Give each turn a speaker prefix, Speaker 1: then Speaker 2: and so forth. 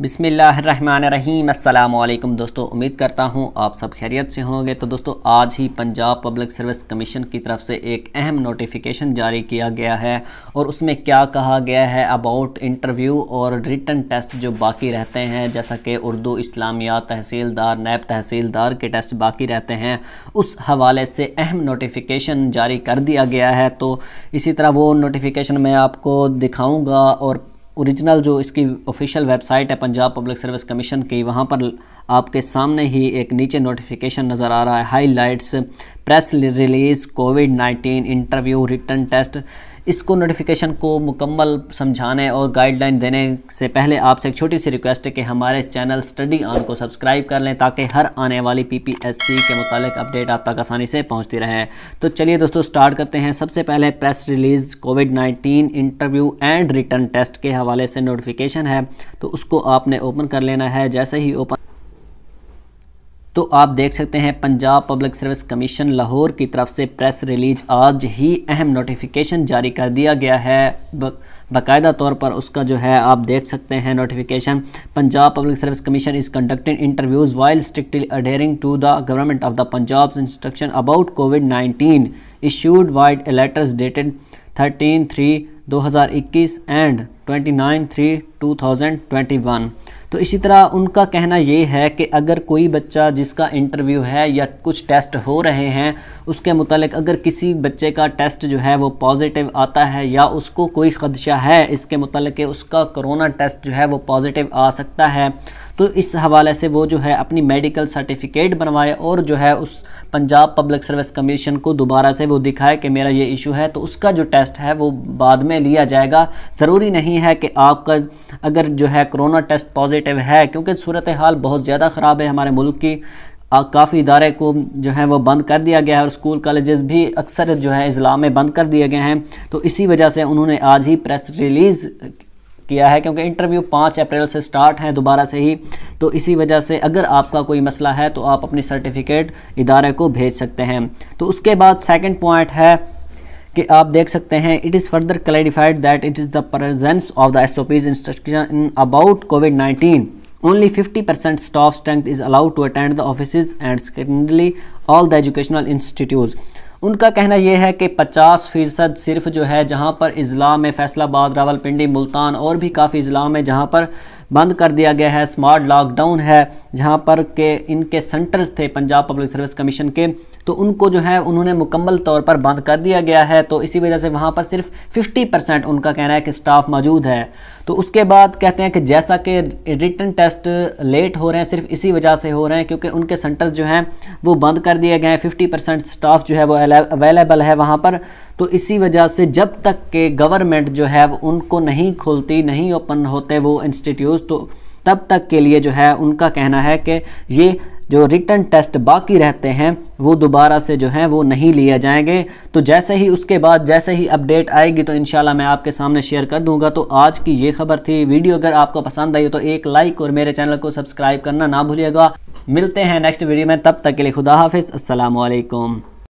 Speaker 1: बिसमीम अल्लाम दोस्तों उम्मीद करता हूँ आप सब खैरियत से होंगे तो दोस्तों आज ही पंजाब पब्लिक सर्विस कमीशन की तरफ से एक अहम नोटिफिकेशन जारी किया गया है और उसमें क्या कहा गया है अबाउट इंटरव्यू और रिटर्न टेस्ट जो बाकी रहते हैं जैसा कि उर्दू इस्लामिया तहसीलदार नैब तहसीलदार के टेस्ट बाकी रहते हैं उस हवाले से अहम नोटिफिकेशन जारी कर दिया गया है तो इसी तरह वो नोटिफिकेशन मैं आपको दिखाऊँगा और ओरिजिनल जो इसकी ऑफिशियल वेबसाइट है पंजाब पब्लिक सर्विस कमीशन की वहाँ पर आपके सामने ही एक नीचे नोटिफिकेशन नज़र आ रहा है highlights press release COVID 19 interview return test इसको नोटिफिकेशन को मुकम्मल समझाने और गाइडलाइन देने से पहले आपसे एक छोटी सी रिक्वेस्ट है कि हमारे चैनल स्टडी ऑन को सब्सक्राइब कर लें ताकि हर आने वाली पीपीएससी के मुतालिक अपडेट आप तक आसानी से पहुंचती रहे तो चलिए दोस्तों स्टार्ट करते हैं सबसे पहले press release COVID nineteen interview and return test के हवाले से नोटिफिकेशन है तो उसको आपने ओपन कर लेना है जैसे ही ओपन तो आप देख सकते हैं Punjab public service commission Lahore की तरफ से प्रेस रिलीज आज ही अहम नोटिफिकेशन जारी कर दिया गया है बाकायदा तौर पर उसका जो है आप देख सकते हैं notification Punjab public service commission is conducting interviews while strictly adhering to the government of the Punjab instruction about COVID nineteen issued vide letters dated thirteen three दो हज़ार इक्कीस and twenty nine three two thousand twenty one तो इसी तरह उनका कहना ये है कि अगर कोई बच्चा जिसका इंटरव्यू है या कुछ टेस्ट हो रहे हैं उसके मुतलक अगर किसी बच्चे का टेस्ट जो है वो पॉजिटिव आता है या उसको कोई खदशा है इसके मुतलक उसका कोरोना टेस्ट जो है वो पॉजिटिव आ सकता है तो इस हवाले से वो जो है अपनी मेडिकल सर्टिफिकेट बनवाए और जो है उस पंजाब पब्लिक सर्विस कमीशन को दोबारा से वो दिखाए कि मेरा ये इशू है तो उसका जो टेस्ट है वो बाद में लिया जाएगा ज़रूरी नहीं नहीं है कि आपका अगर जो है कोरोना टेस्ट पॉजिटिव है क्योंकि सूरत हाल बहुत ज़्यादा ख़राब है हमारे मुल्क की काफ़ी इदारे को जो है वो बंद कर दिया गया है और स्कूल कॉलेजेस भी अक्सर जो है इज़ला में बंद कर दिए गए हैं तो इसी वजह से उन्होंने आज ही प्रेस रिलीज़ किया है क्योंकि इंटरव्यू पाँच अप्रैल से स्टार्ट है दोबारा से ही तो इसी वजह से अगर आपका कोई मसला है तो आप अपनी सर्टिफिकेट इदारे को भेज सकते हैं तो उसके बाद सेकंड पॉइंट है कि आप देख सकते हैं it is further clarified that it is the presence of the S O Ps instruction in about COVID nineteen fifty percent staff strength is allowed to attend the office and secondly all the educational institutes उनका कहना यह है कि 50 फ़ीसद सिर्फ जो है जहां पर अजला में फैसलाबाद रावलपिंडी मुल्तान और भी काफ़ी अजला में जहां पर बंद कर दिया गया है स्मार्ट लॉकडाउन है जहाँ पर के इनके सेंटर्स थे पंजाब पब्लिक सर्विस कमीशन के तो उनको जो है उन्होंने मुकम्मल तौर पर बंद कर दिया गया है तो इसी वजह से वहाँ पर सिर्फ 50 परसेंट उनका कहना है कि स्टाफ मौजूद है तो उसके बाद कहते हैं कि जैसा कि रिटर्न टेस्ट लेट हो रहे हैं सिर्फ इसी वजह से हो रहे हैं क्योंकि उनके सेंटर्स जो हैं वो बंद कर दिए गए हैं फिफ्टी परसेंट स्टाफ जो है वो अवेलेबल है वहाँ पर तो इसी वजह से जब तक के गवर्नमेंट जो है उनको नहीं खोलती नहीं ओपन होते वो इंस्टीट्यूट तो तब तक के लिए जो है उनका कहना है कि ये जो रिटर्न टेस्ट बाकी रहते हैं वो दोबारा से जो हैं वो नहीं लिए जाएंगे तो जैसे ही उसके बाद जैसे ही अपडेट आएगी तो इन मैं आपके सामने शेयर कर दूंगा तो आज की ये खबर थी वीडियो अगर आपको पसंद आई तो एक लाइक और मेरे चैनल को सब्सक्राइब करना ना भूलिएगा मिलते हैं नेक्स्ट वीडियो में तब तक के लिए खुदा हाफिज़ असलकम